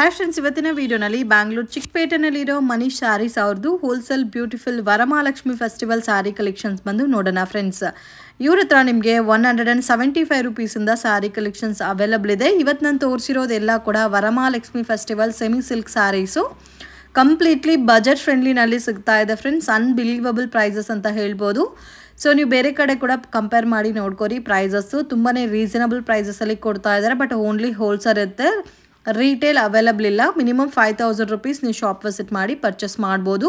hash friends ಇವತ್ತಿನ ವೀಡಿಯೋನಲ್ಲಿ ಬ್ಯಾಂಗ್ಳೂರ್ ಚಿಕ್ಕಪೇಟೆನಲ್ಲಿರೋ ಮನೀಶ್ ಸಾರೀಸ್ ಅವ್ರದ್ದು wholesale beautiful Varamahalakshmi festival sari collections ಬಂದು ನೋಡೋಣ ಫ್ರೆಂಡ್ಸ್ ಇವ್ರ ಹತ್ರ ನಿಮಗೆ one hundred and seventy five ರುಪೀಸಿಂದ ಸಾರಿ ಕಲೆಕ್ಷನ್ಸ್ ಅವೈಲಬಲ್ ಇದೆ ಇವತ್ತು ನಾನು ತೋರಿಸಿರೋದೆಲ್ಲ ಕೂಡ Varamahalakshmi festival semi silk sarees completely budget ಫ್ರೆಂಡ್ಲಿನಲ್ಲಿ ಸಿಗ್ತಾ ಇದೆ ಫ್ರೆಂಡ್ಸ್ ಅನ್ಬಿಲೀವಬಲ್ ಪ್ರೈಸಸ್ ಅಂತ ಹೇಳ್ಬೋದು ಸೊ ನೀವು ಬೇರೆ ಕಡೆ ಕೂಡ ಕಂಪೇರ್ ಮಾಡಿ ನೋಡ್ಕೊರಿ ಪ್ರೈಸಸ್ಸು ತುಂಬಾ ರೀಸನಬಲ್ ಪ್ರೈಸಸಲ್ಲಿ ಕೊಡ್ತಾ ಇದ್ದಾರೆ ಬಟ್ ಓನ್ಲಿ ಹೋಲ್ಸೇಲ್ ಇರುತ್ತೆ ರೀಟೇಲ್ ಅವೈಲಬಲ್ ಇಲ್ಲ ಮಿನಿಮಮ್ ಫೈವ್ ತೌಸಂಡ್ ರುಪೀಸ್ ನೀವು ಶಾಪ್ ವಿಸಿಟ್ ಮಾಡಿ ಪರ್ಚೇಸ್ ಮಾಡ್ಬೋದು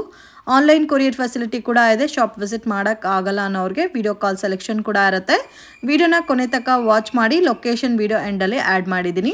ಆನ್ಲೈನ್ ಕೊರಿಯರ್ ಫೆಸಿಲಿಟಿ ಕೂಡ ಇದೆ ಶಾಪ್ ವಿಸಿಟ್ ಆಗಲ್ಲ ಅನ್ನೋರಿಗೆ ವಿಡಿಯೋ ಕಾಲ್ ಸೆಲೆಕ್ಷನ್ ಕೂಡ ಇರುತ್ತೆ ವಿಡಿಯೋನ ಕೊನೆ ತನಕ ವಾಚ್ ಮಾಡಿ ಲೊಕೇಶನ್ ವಿಡಿಯೋ ಎಂಡಲ್ಲಿ ಆ್ಯಡ್ ಮಾಡಿದ್ದೀನಿ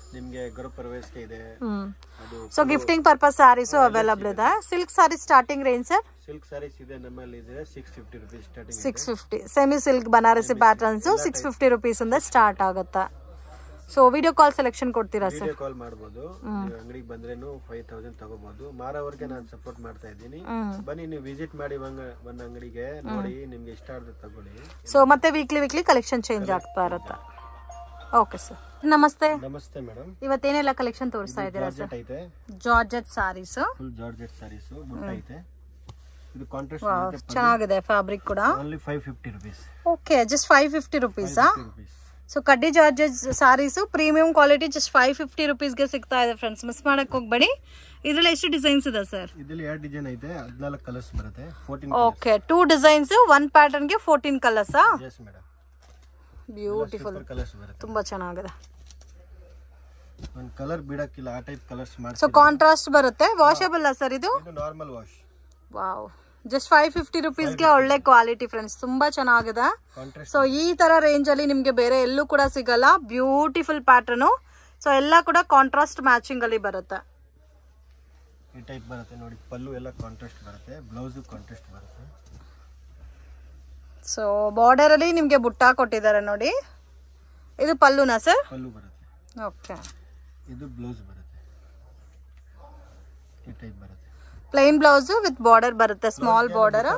ನಿಮಗೆ ಗೃಹಪ್ರವೇಶಕ್ಕೆ ಇದೆ so gifting purpose sarees available ಇದೆ silk sari starting range sir silk sarees ಇದೆ ನಮ್ಮಲ್ಲಿ ಇದೆ six fifty rupees starting six fifty semi silk Banarasi patterns six fifty rupees start ಆಗುತ್ತಾ ಸೊ ವಿಡಿಯೋ ಕಾಲ್ ಸೆಲೆಕ್ಷನ್ ಕೊಡ್ತೀರಾ ಸರ್ ವಿಡಿಯೋ ಕಾಲ್ ಮಾಡಬಹುದು ಅಂಗಡಿಗೆ ಬಂದ್ರೇನು ಫೈವ್ ತೌಸಂಡ್ ತಗೋಬಹುದು ಮಾರವರೆಗೆ ನಾನು ಸಪೋರ್ಟ್ ಮಾಡ್ತಾ ಇದ್ದೀನಿ ಬನ್ನಿ ನೀವು ವಿಸಿಟ್ ಮಾಡಿ ಒಂದು ಅಂಗಡಿಗೆ ನೋಡಿ ನಿಮ್ಗೆ ಇಷ್ಟ ಆದ್ರೆ ತಗೊಳ್ಳಿ ಸೊ ಮತ್ತೆ ವೀಕ್ಲಿ ವೀಕ್ಲಿ ಕಲೆಕ್ಷನ್ ಚೇಂಜ್ ಆಗ್ತಾ ಇರುತ್ತೆ ಓಕೆ ಸರ್ ನಮಸ್ತೆ ನಮಸ್ತೆ ಮೇಡಮ್ ಇವತ್ತೇನೆಲ್ಲ ಕಲೆಕ್ಷನ್ ತೋರಿಸ್ತಾ ಇದ್ದೀರಾ sir georgette sarees full georgette sarees ಐತೆ ಇದು ಕಾಂಟ್ರಾಸ್ಟ್ ಚೆನ್ನಾಗಿದೆ ಫ್ಯಾಬ್ರಿಕ್ ಕೂಡ only 550 rupees okay just 550 rupees ಆ ಸೊ ಕಡ್ಡಿ georgette sarees premium quality just 550 rupees ಗೆ ಸಿಗ್ತಾ ಇದೆ ಫ್ರೆಂಡ್ಸ್ ಮಿಸ್ ಮಾಡಕ್ಕೆ ಹೋಗಬೇಡಿ ಇದರಲ್ಲಿ ಎಷ್ಟು ಡಿಸೈನ್ಸ್ ಇದೆ ಸರ್ ಇದರಲ್ಲಿ ಎರಡು ಡಿಸೈನ್ ಐತೆ 14 ಕಲರ್ಸ್ ಬರುತ್ತೆ 14 ಓಕೆ ಟೂ ಡಿಸೈನ್ಸ್ 1 ಪ್ಯಾಟರ್ನ್ ಗೆ 14 ಕಲರ್ಸ್ ಆ ಮೇಡಂ ಬ್ಯೂಟಿಫುಲ್ ಕಲರ್ಸ್ ಬರುತ್ತೆ ತುಂಬ ಚೆನ್ನಾಗಿದೆ ಒಂದು ಕಲರ್ ಬಿಡಕ್ಕಿಲ್ಲ ಆ ಟೈಪ್ ಕಲರ್ಸ್ ಮಾಡಿ ಸೊ ಕಾಂಟ್ರಾಸ್ಟ್ ಬರುತ್ತೆ ವಾಷಬಲ್ ಸರ್ ಇದು normal wash wow just five fifty ರುಪೀಸ್ಗೆ ಒಳ್ಳೆ ಕ್ವಾಲಿಟಿ ಫ್ರೆಂಡ್ಸ್ ತುಂಬಾ ಚೆನ್ನಾಗಿದೆ ಸೊ ಈ ತರ ರೇಂಜ್ ಅಲ್ಲಿ ನಿಮ್ಗೆ ಬೇರೆ ಎಲ್ಲೂ ಕೂಡ ಸಿಗಲ್ಲ ಬ್ಯೂಟಿಫುಲ್ ಪ್ಯಾಟರ್ನ್ ಸೊ ಎಲ್ಲ ಕೂಡ ಕಾಂಟ್ರಾಸ್ಟ್ ಮ್ಯಾಚಿಂಗ್ ಅಲ್ಲಿ ಬರುತ್ತೆ ಈ ಟೈಪ್ ಬರುತ್ತೆ ನೋಡಿ ಪಲ್ಲು ಎಲ್ಲ ಕಾಂಟ್ರಾಸ್ಟ್ ಬರುತ್ತೆ ಬ್ಲೌಸ್ ಕಾಂಟ್ರಾಸ್ಟ್ ಬರುತ್ತೆ ಸೊ ಬಾರ್ಡರಲ್ಲಿ ನಿಮಗೆ ಬುಟ್ಟ ಕೊಟ್ಟಿದ್ದಾರೆ ನೋಡಿ ಇದು ಪಲ್ಲುನಾ ಸರ್ ಬರುತ್ತೆ ಓಕೆ ಇದು ಬ್ಲೌಸ್ ಬರುತ್ತೆ ಈ ಪ್ಲೈನ್ ಬ್ಲೌಸ್ ವಿತ್ ಬಾರ್ಡರ್ ಬರುತ್ತೆ small border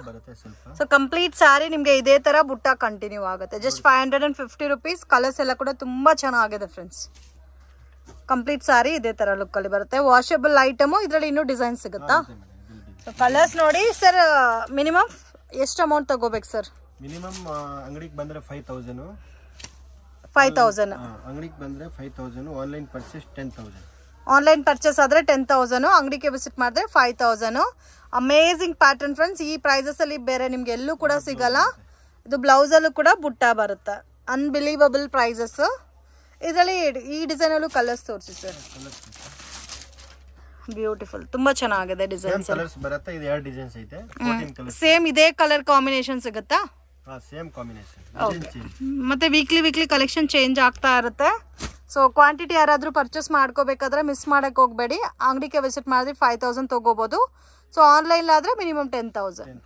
so complete sari ನಿಮಗೆ ಇದೇ ತರ ಬುಟ್ಟ ಕಂಟಿನ್ಯೂ ಆಗುತ್ತೆ just five hundred and fifty rupees colours ಎಲ್ಲ ಕೂಡ ತುಂಬಾ ಚೆನ್ನಾಗಿದೆ ಫ್ರೆಂಡ್ಸ್ ಕಂಪ್ಲೀಟ್ ಸ್ಯಾರಿ ಇದೇ ತರ ಲುಕ್ ಅಲ್ಲಿ ಬರುತ್ತೆ ವಾಷಬಲ್ ಐಟಮು ಇದರಲ್ಲಿ ಇನ್ನೂ ಡಿಸೈನ್ ಸಿಗುತ್ತಾ ಕಲರ್ಸ್ ನೋಡಿ ಸರ್ ಮಿನಿಮಮ್ ಎಷ್ಟು ಅಮೌಂಟ್ ತಗೋಬೇಕು ಸರ್ ಮಿನಿಮಮ್ ಅಂಗಡಿಗೆ ಬಂದರೆ ಫೈವ್ ತೌಸಂಡು ಫೈವ್ ತೌಸಂಡ್ ಅಂಗಡಿಗೆ ಬಂದರೆ five online purchase ten thousand online purchase ಆದರೆ ಟೆನ್ ತೌಸಂಡು ಅಂಗಡಿಗೆ ವಿಸಿಟ್ ಮಾಡಿದ್ರೆ five thousand amazing pattern friends ಈ ಪ್ರೈಸಸಲ್ಲಿ ಬೇರೆ ನಿಮ್ಗೆ ಎಲ್ಲೂ ಕೂಡ ಸಿಗಲ್ಲ ಇದು ಬ್ಲೌಸಲ್ಲೂ ಕೂಡ ಬುಟ್ಟ ಬರುತ್ತೆ ಅನ್ಬಿಲೀವಬಲ್ ಪ್ರೈಸಸ್ಸು ಇದರಲ್ಲಿ ಈ ಡಿಸೈನಲ್ಲೂ ಕಲರ್ಸ್ ತೋರಿಸಿ ಸರ್ ಬ್ಯೂಟಿಫುಲ್ ತುಂಬಾ ಚೆನ್ನಾಗಿದೆ ಡಿಸೈನ್ಸ್ ಕಲರ್ಸ್ ಬರುತ್ತೆ ಎರಡು ಡಿಸೈನ್ಸ್ ಸೇಮ್ ಇದೇ ಕಲರ್ ಕಾಂಬಿನೇಷನ್ ಸಿಗುತ್ತಾ ಸೇಮ್ ಕಾಂಬಿನೇಷನ್ ಮತ್ತೆ ವೀಕ್ಲಿ ವೀಕ್ಲಿ ಕಲೆಕ್ಷನ್ ಚೇಂಜ್ ಆಗ್ತಾ ಇರುತ್ತೆ ಸೊ ಕ್ವಾಂಟಿಟಿ ಯಾರಾದರೂ ಪರ್ಚೇಸ್ ಮಾಡ್ಕೋಬೇಕಾದ್ರೆ ಮಿಸ್ ಮಾಡೋಕ್ಕೆ ಹೋಗಬೇಡಿ ಅಂಗಡಿಗೆ ವಿಸಿಟ್ ಮಾಡಿದ್ರೆ ಫೈವ್ ತೌಸಂಡ್ ತೊಗೋಬೋದು ಸೊ ಆನ್ಲೈನ್ ಆದರೆ minimum ten thousand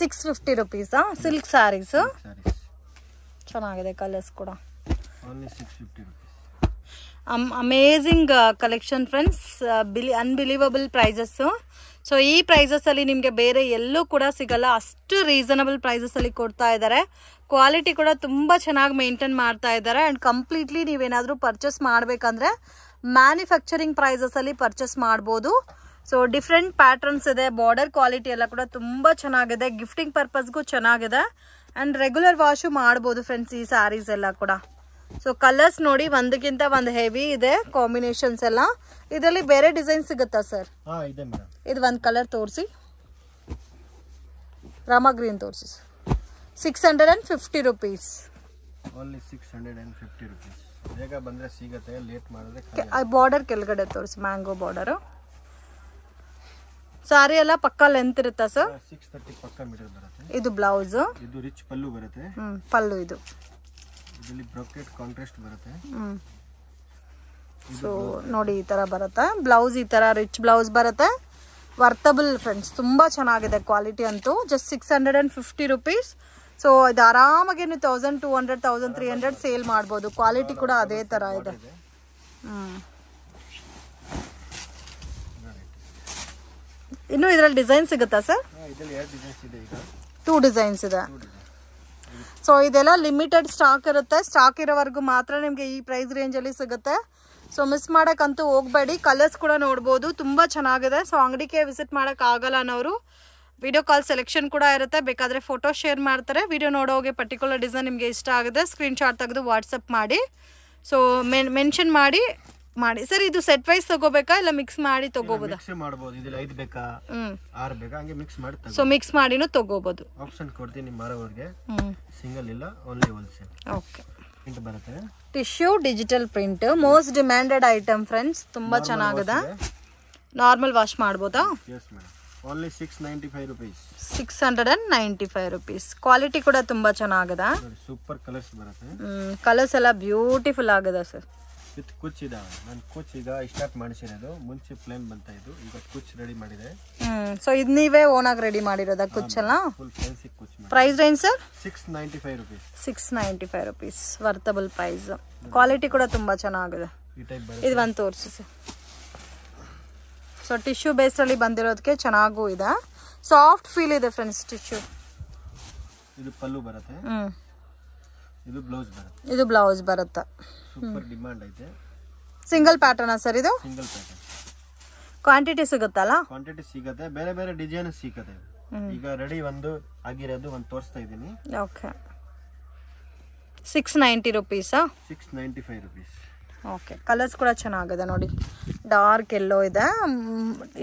six fifty ರುಪೀಸಾ ಸಿಲ್ಕ್ ಸ್ಯಾರೀಸು ಚೆನ್ನಾಗಿದೆ ಕಲರ್ಸ್ ಕೂಡ ಅಮೇಝಿಂಗ್ ಕಲೆಕ್ಷನ್ ಫ್ರೆಂಡ್ಸ್ ಬಿಲಿ ಅನ್ಬಿಲೀವಬಲ್ ಪ್ರೈಸಸ್ಸು ಸೊ ಈ ಪ್ರೈಸಸಲ್ಲಿ ನಿಮಗೆ ಬೇರೆ ಎಲ್ಲೂ ಕೂಡ ಸಿಗಲ್ಲ ಅಷ್ಟು ರೀಸನಬಲ್ ಪ್ರೈಸಸಲ್ಲಿ ಕೊಡ್ತಾ ಇದ್ದಾರೆ ಕ್ವಾಲಿಟಿ ಕೂಡ ತುಂಬ ಚೆನ್ನಾಗಿ ಮೇಂಟೈನ್ ಮಾಡ್ತಾ ಇದ್ದಾರೆ ಆ್ಯಂಡ್ ಕಂಪ್ಲೀಟ್ಲಿ ನೀವೇನಾದರೂ ಪರ್ಚೇಸ್ ಮಾಡಬೇಕಂದ್ರೆ ಮ್ಯಾನುಫ್ಯಾಕ್ಚರಿಂಗ್ ಪ್ರೈಸಸಲ್ಲಿ ಪರ್ಚೇಸ್ ಮಾಡ್ಬೋದು ಸೊ ಡಿಫ್ರೆಂಟ್ ಪ್ಯಾಟರ್ನ್ಸ್ ಇದೆ ಬಾರ್ಡರ್ ಕ್ವಾಲಿಟಿ ಎಲ್ಲ ಕೂಡ ತುಂಬ ಚೆನ್ನಾಗಿದೆ ಗಿಫ್ಟಿಂಗ್ ಪರ್ಪಸ್ಗೂ ಚೆನ್ನಾಗಿದೆ ಆ್ಯಂಡ್ ರೆಗ್ಯುಲರ್ ವಾಶು ಮಾಡ್ಬೋದು ಫ್ರೆಂಡ್ಸ್ ಈ ಸ್ಯಾರೀಸ್ ಎಲ್ಲ ಕೂಡ ಸೊ ಕಲರ್ಸ್ ನೋಡಿ ಒಂದಕ್ಕಿಂತ ಒಂದು ಹೆವಿ ಇದೆ ಕಾಂಬಿನೇಷನ್ಸ್ ಎಲ್ಲ ಇದರಲ್ಲಿ ಬೇರೆ ಡಿಸೈನ್ ಸಿಗುತ್ತಾ ಸರ್ ಇದು ಒಂದು ಕಲರ್ ತೋರಿಸಿ ರಾಮ ಗ್ರೀನ್ ತೋರಿಸಿ six hundred and fifty rupees only six hundred ಬೇಗ ಬಂದರೆ ಸಿಗುತ್ತೆ ಲೇಟ್ ಮಾಡಿದ್ರೆ ಬಾರ್ಡರ್ ಕೆಳಗಡೆ ತೋರಿಸಿ ಮ್ಯಾಂಗೋ ಬಾರ್ಡರು ಸಾರಿ ಎಲ್ಲ ಪಕ್ಕ ಲೆಂತ್ ಇರುತ್ತಾ ಸರ್ ಸಿಕ್ಸ್ ತರ್ಟಿ ಪಕ್ಕ ಬರುತ್ತೆ ಇದು ಬ್ಲೌಸ್ ಇದು ರಿಚ್ ಪಲ್ಲು ಬರುತ್ತೆ ಪಲ್ಲು ಇದು ಇದರಲ್ಲಿ ಕಾಂಟ್ರಾಸ್ಟ್ ಬರುತ್ತೆ ಸೊ ನೋಡಿ ಈ ಥರ ಬರುತ್ತೆ ಬ್ಲೌಸ್ ಈ ಥರ ರಿಚ್ ಬ್ಲೌಸ್ ಬರುತ್ತೆ ವರ್ತಬಲ್ ಫ್ರೆಂಡ್ಸ್ ತುಂಬ ಚೆನ್ನಾಗಿದೆ ಕ್ವಾಲಿಟಿ ಅಂತೂ just six hundred and fifty rupees so ಇದು ಆರಾಮಾಗಿ ನೀವು thousand two hundred thousand three hundred sale ಮಾಡ್ಬೋದು ಕ್ವಾಲಿಟಿ ಕೂಡ ಅದೇ ಥರ ಇದೆ ಹ್ಞೂ ಇನ್ನು ಇದರಲ್ಲಿ ಡಿಸೈನ್ ಸಿಗುತ್ತಾ ಸರ್ ಟೂ ಡಿಸೈನ್ಸ್ ಇದೆ ಸೊ ಇದೆಲ್ಲ ಲಿಮಿಟೆಡ್ ಸ್ಟಾಕ್ ಇರುತ್ತೆ ಸ್ಟಾಕ್ ಇರೋವರೆಗೂ ಮಾತ್ರ ನಿಮಗೆ ಈ ಪ್ರೈಸ್ ರೇಂಜಲ್ಲಿ ಸಿಗುತ್ತೆ ಸೊ ಮಿಸ್ ಮಾಡೋಕ್ಕಂತೂ ಹೋಗಬೇಡಿ ಕಲರ್ಸ್ ಕೂಡ ನೋಡ್ಬೋದು ತುಂಬ ಚೆನ್ನಾಗಿದೆ ಸೊ ಅಂಗಡಿಗೆ ವಿಸಿಟ್ ಮಾಡೋಕ್ಕಾಗಲ್ಲ ಅನ್ನೋರು ವಿಡಿಯೋ ಕಾಲ್ ಸೆಲೆಕ್ಷನ್ ಕೂಡ ಇರುತ್ತೆ ಬೇಕಾದರೆ ಫೋಟೋ ಶೇರ್ ಮಾಡ್ತಾರೆ ವಿಡಿಯೋ ನೋಡೋಗೆ ಪರ್ಟಿಕ್ಯುಲರ್ ಡಿಸೈನ್ ನಿಮಗೆ ಇಷ್ಟ ಆಗಿದೆ ಸ್ಕ್ರೀನ್ಶಾಟ್ ತೆಗೆದು ವಾಟ್ಸಪ್ ಮಾಡಿ ಸೊ ಮೆನ್ ಮೆನ್ಷನ್ ಮಾಡಿ ಮಾಡಿ ಸರ್ ಇದು ಸೆಟ್ ವೈಸ್ ತಗೋಬೇಕಾ ಇಲ್ಲ ಮಿಕ್ಸ್ ಮಾಡಿ ತಗೋಬಹುದು ಮಿಕ್ಸ್ ಮಾಡಬಹುದು ಇದರಲ್ಲಿ ಐದು ಬೇಕಾ ಆರು ಬೇಕಾ ಹಾಗೆ ಮಿಕ್ಸ್ ಮಾಡಿ ತಗೋ ಸೊ ಮಿಕ್ಸ್ ಮಾಡಿನೂ ತಗೋಬಹುದು ಆಪ್ಷನ್ ಕೊಡ್ತೀನಿ ಮಾರೋವರಿಗೆ ಸಿಂಗಲ್ ಇಲ್ಲ ಓನ್ಲಿ ಹೋಲ್ಸೇಲ್ ಓಕೆ ಪ್ರಿಂಟ್ ಬರುತ್ತೆ tissue digital print most demanded item friends ತುಂಬಾ ಚೆನ್ನಾಗಿದೆ ನಾರ್ಮಲ್ ವಾಶ್ ಮಾಡ್ಬೋದಾ yes madam only six ninety five rupees six hundred and ninety five rupees quality ಕೂಡ ತುಂಬಾ ಚೆನ್ನಾಗಿದೆ ಸೂಪರ್ ಕಲರ್ಸ್ ಬರುತ್ತೆ ಕಲರ್ಸ್ ಎಲ್ಲ ಬ್ಯೂಟಿಫುಲ್ ಆಗದ ಸರ್ ವಿತ್ ಕುಚ್ಚಿದಾವೆ ನಾನು ಕುಚ್ ಈಗ ಸ್ಟಾರ್ಟ್ ಮಾಡಿಸಿರೋದು ಮುಂಚೆ ಪ್ಲೇನ್ ಬಂತ ಇದು ಈಗ ಕುಚ್ ರೆಡಿ ಮಾಡಿದೆ ಸೊ ಇದು ನೀವೇ ಓನ್ ಆಗಿ ರೆಡಿ ಮಾಡಿರೋದ ಕುಚ್ full price range sir six ninety five rupees six ninety five rupees worthable price quality ಕೂಡ ತುಂಬಾ ಚೆನ್ನಾಗಿದೆ ಇದು ಒಂದು ತೋರಿಸಿ ಸರ್ ಸೊ ಟಿಶ್ಯೂ ಅಲ್ಲಿ ಬಂದಿರೋದಕ್ಕೆ ಚೆನ್ನಾಗೂ ಇದೆ ಸಾಫ್ಟ್ ಫೀಲ್ ಇದೆ ಫ್ರೆಂಡ್ಸ್ ಟಿಶ್ಯೂ ಇದು ಪಲ್ಲು ಬರುತ್ತೆ ಇದು ಬ್ಲೌಸ್ ಬರುತ್ತೆ ಇದು ಬ್ಲೌಸ್ ಬರುತ್ತೆ ಸೂಪರ್ ಡಿಮ್ಯಾಂಡ್ ಐತೆ ಸಿಂಗಲ್ ಪ್ಯಾಟರ್ನ್ ಸರ್ ಇದು ಸಿಂಗಲ್ ಪ್ಯಾಟರ್ನ್ ಕ್ವಾಂಟಿಟಿ ಸಿಗುತ್ತಲ್ಲ ಕ್ವಾಂಟಿಟಿ ಸಿಗುತ್ತೆ ಬೇರೆ ಬೇರೆ ಡಿಸೈನ್ ಸಿಗುತ್ತೆ ಈಗ ರೆಡಿ ಒಂದು ಆಗಿರೋದು ಒಂದು ತೋರಿಸ್ತಾ ಇದ್ದೀನಿ ಓಕೆ ಸಿಕ್ಸ್ ನೈಂಟಿ ರುಪೀಸಾ six ninety five rupees okay colours ಕೂಡ ಚೆನ್ನಾಗಿದೆ ನೋಡಿ ಡಾರ್ಕ್ ಎಲ್ಲೋ ಇದೆ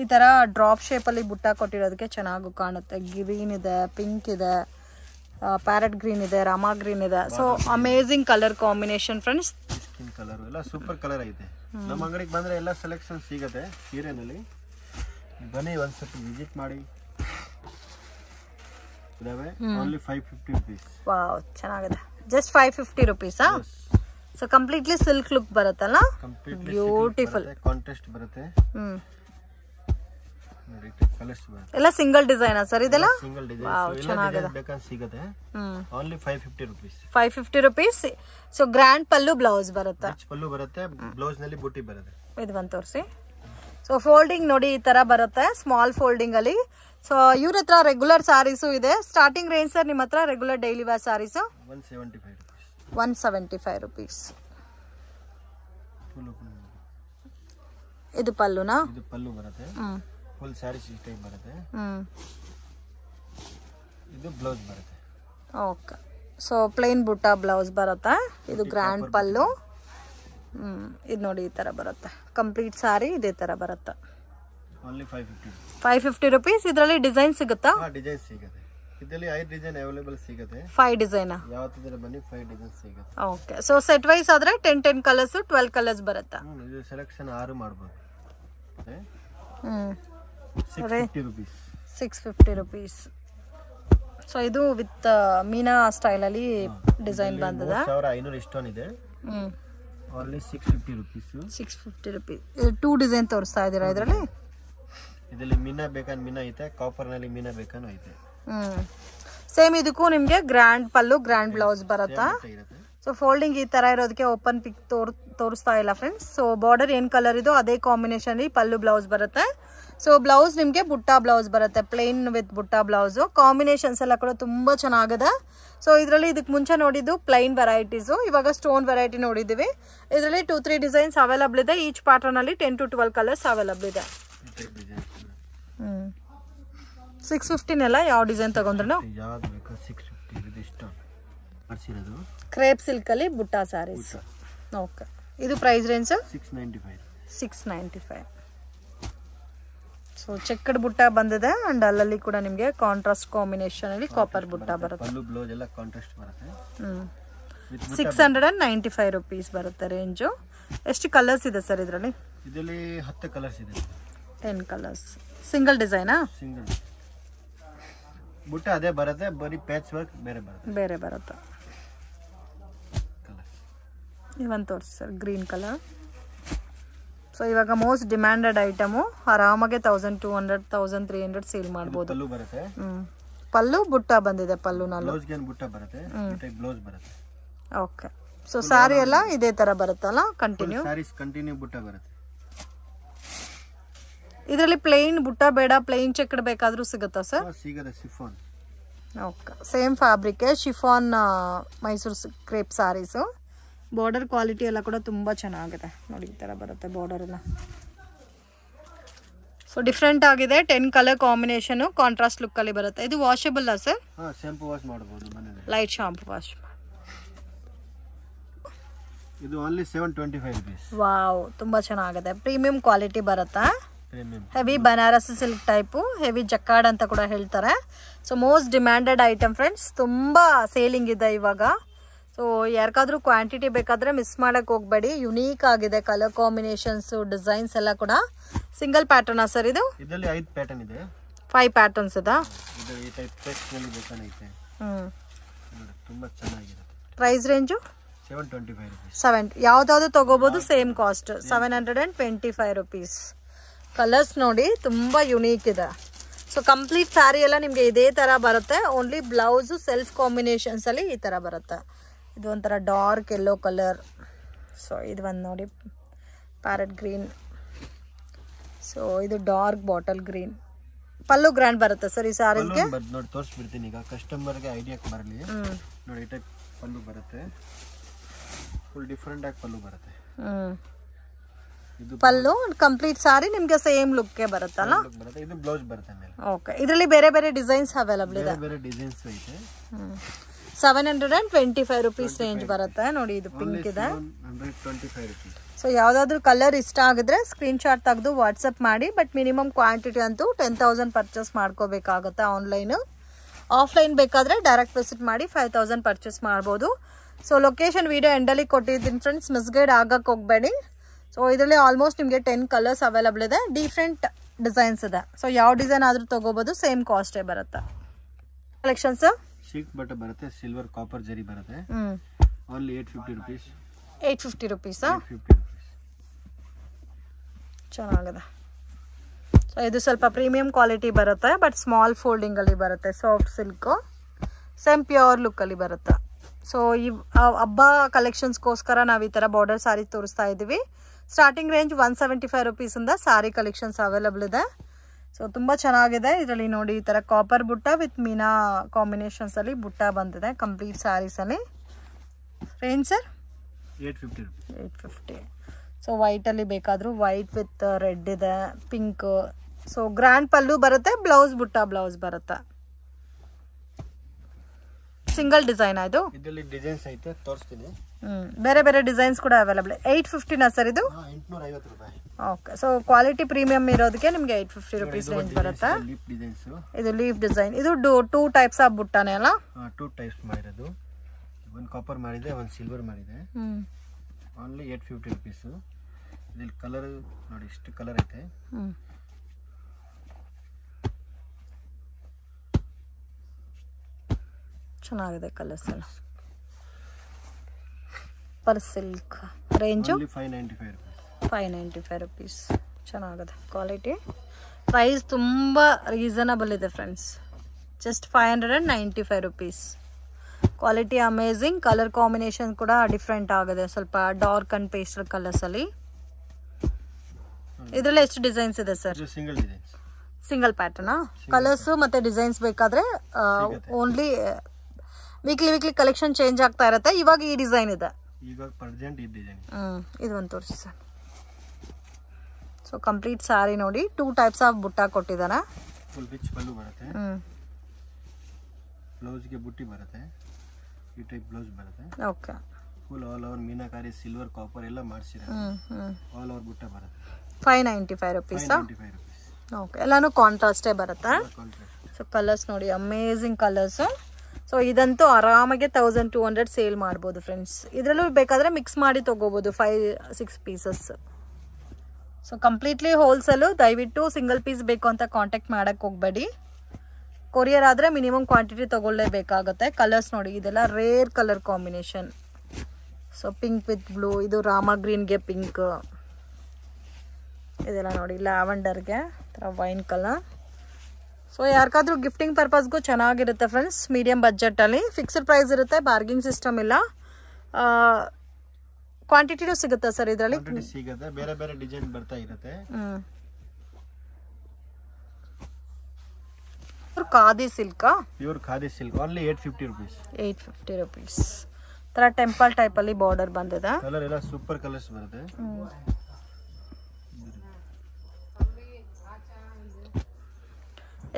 ಈ ಥರ ಡ್ರಾಪ್ ಶೇಪಲ್ಲಿ ಬುಟ್ಟ ಕೊಟ್ಟಿರೋದಕ್ಕೆ ಚೆನ್ನಾಗಿ ಕಾಣುತ್ತೆ ಗ್ರೀನ್ ಇದೆ ಪಿಂಕ್ ಇದೆ ಪ್ಯಾರಟ್ ಗ್ರೀನ್ ಇದೆ ರಾಮಾ ಗ್ರೀನ್ ಇದೆ so amazing colour combination friends pink colour ಎಲ್ಲ ಸೂಪರ್ ಕಲರ್ ಐತೆ ನಮ್ಮ ಅಂಗಡಿಗೆ ಬಂದರೆ ಎಲ್ಲ ಸೆಲೆಕ್ಷನ್ ಸಿಗುತ್ತೆ ಸೀರೆನಲ್ಲಿ ಬನ್ನಿ ಒಂದು ವಿಸಿಟ್ ಮಾಡಿ ಇದಾವೆ only five fifty rupees wow ಚೆನ್ನಾಗಿದೆ ಜಸ್ಟ್ ಫೈವ್ ಫಿಫ್ಟಿ ರುಪೀಸಾ ಸೊ ಕಂಪ್ಲೀಟ್ಲಿ ಸಿಲ್ಕ್ ಲುಕ್ ಬರುತ್ತಲ್ಲ ಬ್ಯೂಟಿಫುಲ್ ಕಾಂಟೆಸ್ಟ್ ಬರುತ್ತೆ ಎಲ್ಲ ಸಿಂಗಲ್ ಡಿಸೈನ್ ಸರ್ ಇದೆಲ್ಲ ಸಿಂಗಲ್ ಡಿಸೈನ್ ಚೆನ್ನಾಗಿದೆ only so grand pallu blouse ಬರುತ್ತೆ ಪಲ್ಲು ಬರುತ್ತೆ ಬ್ಲೌಸ್ ನಲ್ಲಿ ಬೂಟಿ ಬರುತ್ತೆ ಇದು ಬಂದ್ ತೋರಿಸಿ ಸೊ ಫೋಲ್ಡಿಂಗ್ ನೋಡಿ ಈ ತರ ಬರುತ್ತೆ ಸ್ಮಾಲ್ ಫೋಲ್ಡಿಂಗ್ ಅಲ್ಲಿ ಸೊ ಇವ್ರ ಹತ್ರ ರೆಗ್ಯುಲರ್ ಸಾರೀಸು ಇದೆ ಸ್ಟಾರ್ಟಿಂಗ್ ರೇಂಜ್ ಸರ್ ನಿಮ್ಮ ಹತ್ರ regular daily wear saris one seventy five rupees ಇದು ಪಲ್ಲುನಾ ಪಲ್ಲು ಬರುತ್ತೆ ಫುಲ್ ಸ್ಯಾರಿ ಸಿಸ್ಟಮ್ ಬರುತ್ತೆ ಇದು ಬ್ಲೌಸ್ ಬರುತ್ತೆ okay so plain butta blouse ಬರುತ್ತಾ ಇದು ಗ್ರ್ಯಾಂಡ್ ಪಲ್ಲು ಇದು ನೋಡಿ ಈ ಥರ ಬರುತ್ತೆ ಕಂಪ್ಲೀಟ್ ಸಾರಿ ಇದೇ ಥರ ಬರುತ್ತೆ ಫೈವ್ ಫಿಫ್ಟಿ ರುಪೀಸ್ ಇದರಲ್ಲಿ ಡಿಸೈನ್ ಸಿಗುತ್ತಾ ಡಿಸೈನ್ ಸಿಗುತ್ತೆ ಇದರಲ್ಲಿ ಐದು ಡಿಸೈನ್ ಅವೈಲೇಬಲ್ ಸಿಗುತ್ತೆ ಫೈವ್ ಡಿಸೈನ್ ಯಾವತ್ತಿದ್ರೆ ಬನ್ನಿ ಫೈವ್ ಡಿಸೈನ್ ಸಿಗುತ್ತೆ ಓಕೆ ಸೊ ಸೆಟ್ ವೈಸ್ ಆದರೆ ten ten colours twelve colours ಬರುತ್ತಾ ಇದು ಸೆಲೆಕ್ಷನ್ ಆರು ಮಾಡ್ಬೋದು ಹ್ಞೂ ಸಿಕ್ಸ್ ಫಿಫ್ಟಿ ರುಪೀಸ್ ಸೊ ಇದು uh, ವಿತ್ ಮೀನಾ ಸ್ಟೈಲಲ್ಲಿ ಡಿಸೈನ್ ಬಂದಿದೆ ಐನೂರು ಇಷ್ಟೊನ್ ಇದೆ only six fifty rupees six fifty rupees two design ತೋರಿಸ್ತಾ ಇದೀರಾ ಇದರಲ್ಲಿ ಇದರಲ್ಲಿ ಮೀನಾ ಬೇಕನ್ ಮೀನಾ ಐತೆ ಕಾಪರ್ನಲ್ಲಿ ಮೀನಾ ಬೇಕನ್ ಐತೆ ಸೇಮ್ ಇದಕ್ಕೂ ನಿಮಗೆ ಗ್ರ್ಯಾಂಡ್ ಪಲ್ಲು ಗ್ರ್ಯಾಂಡ್ ಬ್ಲೌಸ್ ಬರುತ್ತಾ ಸೊ ಫೋಲ್ಡಿಂಗ್ ಈ ಥರ ಇರೋದಕ್ಕೆ ಓಪನ್ ಪಿಕ್ ತೋರ್ ತೋರಿಸ್ತಾ ಇಲ್ಲ ಫ್ರೆಂಡ್ಸ್ ಸೊ ಬಾರ್ಡರ್ ಏನು ಕಲರ್ ಇದೋ ಅದೇ ಕಾಂಬಿನೇಷನಲ್ಲಿ ಪಲ್ಲು ಬ್ಲೌಸ್ ಬರುತ್ತೆ ಸೊ ಬ್ಲೌಸ್ ನಿಮಗೆ ಬುಟ್ಟಾ ಬ್ಲೌಸ್ ಬರುತ್ತೆ plain with butta blouse combinations ಎಲ್ಲ ಕೂಡ ತುಂಬ ಚೆನ್ನಾಗಿದೆ ಸೊ ಇದರಲ್ಲಿ ಇದಕ್ಕೆ ಮುಂಚೆ ನೋಡಿದ್ದು ಪ್ಲೈನ್ ವೆರೈಟೀಸು ಇವಾಗ ಸ್ಟೋನ್ ವೆರೈಟಿ ನೋಡಿದ್ದೀವಿ ಇದರಲ್ಲಿ ಟೂ ತ್ರೀ ಡಿಸೈನ್ಸ್ ಅವೈಲಬಲ್ ಇದೆ ಈಚ್ ಅಲ್ಲಿ ten to twelve colours available ಇದೆ ಸಿಕ್ಸ್ ಸಿಕ್ಸ್ ಫಿಫ್ಟಿನೆಲ್ಲ ಯಾವ ಡಿಸೈನ್ ತಗೊಂಡ್ರು ಕ್ರೇಪ್ ಅಲ್ಲಿ ಬುಟ್ಟಾ ಸ್ಯಾರೀಸ್ ಓಕೆ ಇದು price range six ninety five six ninety five so checked butta ಬಂದಿದೆ ಅಂಡ್ ಅಲ್ಲಲ್ಲಿ ಕೂಡ ನಿಮಗೆ ಕಾಂಟ್ರಾಸ್ಟ್ ಕಾಂಬಿನೇಷನ್ ಅಲ್ಲಿ ಕಾಪರ್ ಬುಟ್ಟ ಬರುತ್ತೆ six hundred and ninety five rupees ಬರುತ್ತೆ ರೇಂಜು ಎಷ್ಟು ಕಲರ್ಸ್ ಇದೆ ಸರ್ ಇದರಲ್ಲಿ ಇದರಲ್ಲಿ ಹತ್ತು ಕಲರ್ಸ್ ಇದೆ ಟೆನ್ ಕಲರ್ಸ್ ಸಿಂಗಲ್ ಡಿಸೈನಾ ಸಿಂಗಲ್ ಬುಟ್ಟ ಅದೇ ಬರುತ್ತೆ ಬರೀ ಪ್ಯಾಚ್ ವರ್ಕ್ ಬೇರೆ ಬರುತ್ತೆ ಬೇರೆ ಬರುತ್ತೆ ಇವನ್ ತೋರಿಸಿ ಸರ್ ಗ್ರೀನ್ ಕಲರ್ ಸೊ ಇವಾಗ ಮೋಸ್ಟ್ ಡಿಮ್ಯಾಂಡೆಡ್ ಐಟಮು ಆರಾಮಾಗೆ thousand two hundred thousand three hundred sale ಮಾಡ್ಬೋದು ಹ್ಞೂ ಪಲ್ಲು ಬುಟ್ಟ ಬಂದಿದೆ ಪಲ್ಲು ಓಕೆ ಸೊ ಸಾರಿ ಎಲ್ಲ ಇದೇ ತರ ಬರುತ್ತಲ್ಲ ಕಂಟಿನ್ಯೂ ಕಂಟಿನ್ಯೂ ಬುಟ್ಟ ಬರುತ್ತೆ ಇದರಲ್ಲಿ ಪ್ಲೇನ್ ಬುಟ್ಟ ಬೇಡ ಪ್ಲೇನ್ ಚೆಕ್ಡ್ ಬೇಕಾದರೂ ಸಿಗುತ್ತಾ sir okay same fabric chiffon Mysore crepe saris border quality ಎಲ್ಲ ಕೂಡ ತುಂಬ ಚೆನ್ನಾಗಿದೆ ನೋಡಿ ಈ ಥರ ಬರುತ್ತೆ ಬಾರ್ಡರ್ ಎಲ್ಲ ಸೊ ಡಿಫ್ರೆಂಟ್ ಆಗಿದೆ ten colour combination contrast look ಅಲ್ಲಿ ಬರುತ್ತೆ ಇದು ಆ ಸರ್ ಲೈಟ್ ಶಾಂಪು ವಾಶ್ ಇದು ಓನ್ಲಿ 725 ವಾವ್ ತುಂಬಾ ಚೆನ್ನಾಗಿದೆ ಪ್ರೀಮಿಯಂ ಕ್ವಾಲಿಟಿ ಬರುತ್ತಾ heavy Banaras silk type heavy jacquard ಅಂತ ಕೂಡ ಹೇಳ್ತಾರೆ so most demanded item friends ತುಂಬಾ ಸೇಲಿಂಗ್ ಇದೆ ಇವಾಗ ಸೊ ಯಾರಿಗಾದ್ರೂ ಕ್ವಾಂಟಿಟಿ ಬೇಕಾದ್ರೆ ಮಿಸ್ ಮಾಡಕ್ ಹೋಗಬೇಡಿ ಯುನೀಕ್ ಆಗಿದೆ ಕಲರ್ ಕಾಂಬಿನೇಷನ್ಸ್ ಡಿಸೈನ್ಸ್ ಎಲ್ಲ ಕೂಡ ಸಿಂಗಲ್ ಪ್ಯಾಟರ್ನಾ ಸರ್ ಇದು five patterns price range seven twenty ತಗೋಬಹುದು same cost seven hundred and twenty five rupees colours ನೋಡಿ ತುಂಬಾ ಯುನೀಕ್ ಇದೆ ಸೊ ಕಂಪ್ಲೀಟ್ ಸ್ಯಾರಿ ಎಲ್ಲ ನಿಮಗೆ ಇದೇ ತರ ಬರುತ್ತೆ ಓನ್ಲಿ ಬ್ಲೌಸ್ ಸೆಲ್ಫ್ ಕಾಂಬಿನೇಷನ್ಸ್ ಅಲ್ಲಿ ಈ ತರ ಬರುತ್ತೆ ಇದು ಒಂಥರ ಡಾರ್ಕ್ ಎಲ್ಲೋ ಕಲರ್ ಸೊ ಇದು ಒಂದು ನೋಡಿ ಪ್ಯಾರೆಟ್ ಗ್ರೀನ್ ಸೊ ಇದು dark bottle green pallu grand ಬರುತ್ತೆ ಸರ್ ಈ ಸಾರೀಸ್ಗೆ ನೋಡಿ ತೋರಿಸ್ಬಿಡ್ತೀನಿ ಈಗ ಕಸ್ಟಮರ್ಗೆ ಐಡಿಯಾಕ್ಕೆ ಬರಲಿ ನೋಡಿ ಟೈಪ್ ಪಲ್ಲು ಬರುತ್ತೆ ಫುಲ್ ಡಿಫ್ರೆಂಟ್ ಆಗಿ ಪಲ್ಲು ಬರುತ್ತೆ ಪಲ್ಲು ಕಂಪ್ಲೀಟ್ ಸಾರಿ ನಿಮ್ಗೆ ಸೇಮ್ ಲುಕ್ ಗೆ ಬರುತ್ತಲ್ಲ ಇದು ಬ್ಲೌಸ್ ಬರುತ್ತೆ ಓಕೆ ಇದರಲ್ಲಿ ಬೇರೆ ಬೇರೆ ಡಿಸೈನ್ಸ್ ಅವೈಲಬಲ್ ಇದೆ ಬೇರೆ ಡಿಸೈನ್ಸ್ ಐತೆ seven hundred and twenty five rupees range ಬರುತ್ತೆ ನೋಡಿ ಇದು ಪಿಂಕ್ ಇದೆ ಸೊ ಯಾವುದಾದ್ರೂ ಕಲರ್ ಇಷ್ಟ ಆಗಿದ್ರೆ ಸ್ಕ್ರೀನ್ ಶಾಟ್ ತೆಗೆದು ವಾಟ್ಸಪ್ ಮಾಡಿ ಬಟ್ ಮಿನಿಮಮ್ ಕ್ವಾಂಟಿಟಿ ಅಂತೂ ಟೆನ್ ತೌಸಂಡ್ ಪರ್ಚೇಸ್ ಮಾಡ್ಕೋಬೇಕಾಗುತ್ತೆ ಆನ್ಲೈನ್ ಆಫ್ಲೈನ್ ಬೇಕಾದರೆ ಡೈರೆಕ್ಟ್ ವಿಸಿಟ್ ಮಾಡಿ ಫೈವ್ ತೌಸಂಡ್ ಪರ್ಚೇಸ್ ಮಾಡ್ಬೋದು ಸೊ ಲೊಕೇಶನ್ ವೀಡಿಯೋ ಎಂಡಲ್ಲಿ ಕೊಟ್ಟಿದ್ದೀನಿ ಫ್ರೆಂಡ್ಸ್ ಮಿಸ್ಗೈಡ್ ಆಗಕ್ಕೆ ಹೋಗಬೇಡಿ ಸೊ ಇದರಲ್ಲಿ ಆಲ್ಮೋಸ್ಟ್ ನಿಮಗೆ ಟೆನ್ ಕಲರ್ಸ್ ಅವೈಲಬಲ್ ಇದೆ ಡಿಫ್ರೆಂಟ್ ಡಿಸೈನ್ಸ್ ಇದೆ ಸೊ ಯಾವ ಡಿಸೈನ್ ಆದರೂ ತೊಗೋಬೋದು ಸೇಮ್ ಕಾಸ್ಟೇ ಬರುತ್ತೆ ಕಲೆಕ್ಷನ್ಸ್ ಸಿಲ್ಕ್ ಬಟ್ ಬರುತ್ತೆ ಸಿಲ್ವರ್ ಕಾಪರ್ ಜರಿ ಬರುತ್ತೆ only eight fifty rupees eight fifty ರುಪೀಸಾ ಚೆನ್ನಾಗಿದೆ ಸೊ ಇದು ಸ್ವಲ್ಪ ಪ್ರೀಮಿಯಂ ಕ್ವಾಲಿಟಿ ಬರುತ್ತೆ ಬಟ್ ಸ್ಮಾಲ್ ಫೋಲ್ಡಿಂಗ್ ಅಲ್ಲಿ ಬರುತ್ತೆ ಸಾಫ್ಟ್ ಸಿಲ್ಕು ಸೇಮ್ ಪ್ಯೂರ್ ಅಲ್ಲಿ ಬರುತ್ತೆ ಸೊ ಈ ಹಬ್ಬ ಕಲೆಕ್ಷನ್ಸ್ಗೋಸ್ಕರ ನಾವು ಈ ಥರ ಬಾರ್ಡರ್ ಸಾರಿ ತೋರಿಸ್ತಾ ಇದ್ದೀವಿ starting range one seventy five ರುಪೀಸಿಂದ ಸಾರಿ ಕಲೆಕ್ಷನ್ಸ್ ಅವೈಲಬಲ್ ಇದೆ ಸೊ ತುಂಬ ಚೆನ್ನಾಗಿದೆ ಇದರಲ್ಲಿ ನೋಡಿ ಈ ಥರ ಕಾಪರ್ ಬುಟ್ಟ ವಿತ್ ಮೀನಾ ಕಾಂಬಿನೇಷನ್ಸಲ್ಲಿ ಬುಟ್ಟ ಬಂದಿದೆ ಕಂಪ್ಲೀಟ್ ಸ್ಯಾರೀಸಲ್ಲಿ range sir eight fifty eight fifty so ವೈಟಲ್ಲಿ ಬೇಕಾದರೂ ವೈಟ್ ವಿತ್ ರೆಡ್ ಇದೆ ಪಿಂಕ್ ಸೊ ಗ್ರ್ಯಾಂಡ್ ಪಲ್ಲು ಬರುತ್ತೆ ಬ್ಲೌಸ್ ಬುಟ್ಟ ಬ್ಲೌಸ್ ಬರುತ್ತೆ ಸಿಂಗಲ್ ಡಿಸೈನ್ ಇದು ಇದರಲ್ಲಿ ಡಿಸೈನ್ಸ್ ಐತೆ ತೋರಿಸ್ತೀನಿ ಬೇರೆ ಬೇರೆ ಡಿಸೈನ್ಸ್ ಕೂಡ ಅವೈಲೇಬಲ್ ಏಯ್ಟ್ ಫಿಫ್ಟಿನಾ ಸರ್ ಇದು ಎಂಟುನೂರ ಐವತ್ತು ರೂಪಾಯಿ ಓಕೆ ಸೊ ಕ್ವಾಲಿಟಿ ಪ್ರೀಮಿಯಂ ಇರೋದಕ್ಕೆ ನಿಮಗೆ ಏಟ್ ಫಿಫ್ಟಿ ರುಪೀಸ್ ರೇಂಜ್ ಬರುತ್ತೆ ಇದು ಲೀಫ್ ಡಿಸೈನ್ ಇದು ಟೂ ಟೈಪ್ಸ್ ಆಫ್ ಬುಟ್ಟಾನೆ ಅಲ್ಲ ಟೂ ಟೈಪ್ಸ್ ಮಾಡಿರೋದು ಒಂದು ಕಾಪರ್ ಮಾಡಿದೆ ಒಂದು ಸಿಲ್ವರ್ ಮಾಡಿದೆ ಓನ್ಲಿ ಏಟ್ ಫಿಫ್ಟಿ ರುಪೀಸು ಇದ್ರಲ್ಲಿ ಕಲರ್ ನೋಡಿ ಇಷ್ಟು ಕಲರ್ ಐತೆ ಚೆನ್ನಾಗಿದೆ ಕಲರ್ಸ್ ಎಲ್ಲ pure silk range five ninety five five ninety five rupees ಚೆನ್ನಾಗಿದೆ ಕ್ವಾಲಿಟಿ ಪ್ರೈಸ್ ತುಂಬ ರೀಸನಬಲ್ ಇದೆ friends just five hundred and ninety five rupees quality amazing colour combination ಕೂಡ ಡಿಫ್ರೆಂಟ್ ಆಗಿದೆ ಸ್ವಲ್ಪ ಡಾರ್ಕ್ ಆ್ಯಂಡ್ ಪೇಸ್ಟಲ್ ಕಲರ್ಸಲ್ಲಿ ಇದರಲ್ಲಿ ಎಷ್ಟು ಡಿಸೈನ್ಸ್ ಇದೆ ಸರ್ ಸಿಂಗಲ್ ಪ್ಯಾಟರ್ನಾ ಕಲರ್ಸು ಮತ್ತು ಡಿಸೈನ್ಸ್ ಬೇಕಾದರೆ only weekly weekly collection change ಆಗ್ತಾ ಇರುತ್ತೆ ಇವಾಗ ಈ ಡಿಸೈನ್ ಇದೆ ಇದು ಒಂದು ತೋರಿಸಿ ಸರ್ ಸೊ ಕಂಪ್ಲೀಟ್ ಸಾರಿ ನೋಡಿ ಟೂ ಟೈಪ್ಸ್ ಆಫ್ ಬುಟ್ಟ ಕೊಟ್ಟಿದ್ದಾರ ಫುಲ್ ರಿಚ್ ಪಲ್ಲು ಬರುತ್ತೆ ಬ್ಲೌಸ್ಗೆ ಬುಟ್ಟಿ ಬರುತ್ತೆ ಈ ಟೈಪ್ ಬ್ಲೌಸ್ ಬರುತ್ತೆ okay full all over meenakari silver copper ಎಲ್ಲ ಮಾಡಿಸಿದ್ದಾರೆ ಆಲ್ ಓವರ್ ಬುಟ್ಟ ಬರುತ್ತೆ five ninety five rupees okay ಎಲ್ಲಾನು ಕಾಂಟ್ರಾಸ್ಟೇ ಬರುತ್ತಾ ಸೊ ಕಲರ್ಸ್ ನೋಡಿ ಅಮೇಝಿಂಗ್ ಕಲರ್ಸ್ ಸೊ ಇದಂತೂ ಆರಾಮಾಗೆ ತೌಸಂಡ್ ಟೂ ಹಂಡ್ರೆಡ್ ಸೇಲ್ ಮಾಡ್ಬೋದು ಫ್ರೆಂಡ್ಸ್ ಇದರಲ್ಲೂ ಬೇಕಾದರೆ ಮಿಕ್ಸ್ ಮಾಡಿ ತೊಗೋಬೋದು five six pieces so completely wholesale ದಯವಿಟ್ಟು ಸಿಂಗಲ್ ಪೀಸ್ ಬೇಕು ಅಂತ ಕಾಂಟ್ಯಾಕ್ಟ್ ಮಾಡೋಕ್ಕೆ ಹೋಗಬೇಡಿ ಕೊರಿಯರ್ ಆದರೆ ಮಿನಿಮಮ್ ಕ್ವಾಂಟಿಟಿ ತೊಗೊಳ್ಳೇಬೇಕಾಗತ್ತೆ ಕಲರ್ಸ್ ನೋಡಿ ಇದೆಲ್ಲ rare colour combination so pink with blue ಇದು ರಾಮ ಗ್ರೀನ್ಗೆ ಪಿಂಕ್ ಇದೆಲ್ಲ ನೋಡಿ ಲ್ಯಾವೆಂಡರ್ಗೆ ಥರ ವೈನ್ ಕಲರ್ ಸೊ ಯಾರಿಗಾದ್ರೂ ಗಿಫ್ಟಿಂಗ್ ಪರ್ಪಸ್ಗೂ ಚೆನ್ನಾಗಿರುತ್ತೆ ಫ್ರೆಂಡ್ಸ್ ಮೀಡಿಯಮ್ ಬಜೆಟಲ್ಲಿ ಫಿಕ್ಸ್ಡ್ ಪ್ರೈಸ್ ಇರುತ್ತೆ ಬಾರ್ಗಿಂಗ್ ಸಿಸ್ಟಮ್ ಇಲ್ಲ ಕ್ವಾಂಟಿಟಿನೂ ಸಿಗುತ್ತೆ ಸರ್ ಇದರಲ್ಲಿ ಸಿಗುತ್ತೆ ಬೇರೆ ಬೇರೆ ಡಿಸೈನ್ ಬರ್ತಾ ಇರುತ್ತೆ khadi silk pure khadi silk only 850 rupees 850 rupees ತರ ಟೆಂಪಲ್ ಟೈಪ್ ಅಲ್ಲಿ ಬಾರ್ಡರ್ ಬಂದಿದೆ ಕಲರ್ ಎಲ್ಲ ಸೂಪರ್ ಕಲರ್ಸ್ ಬರುತ್ತೆ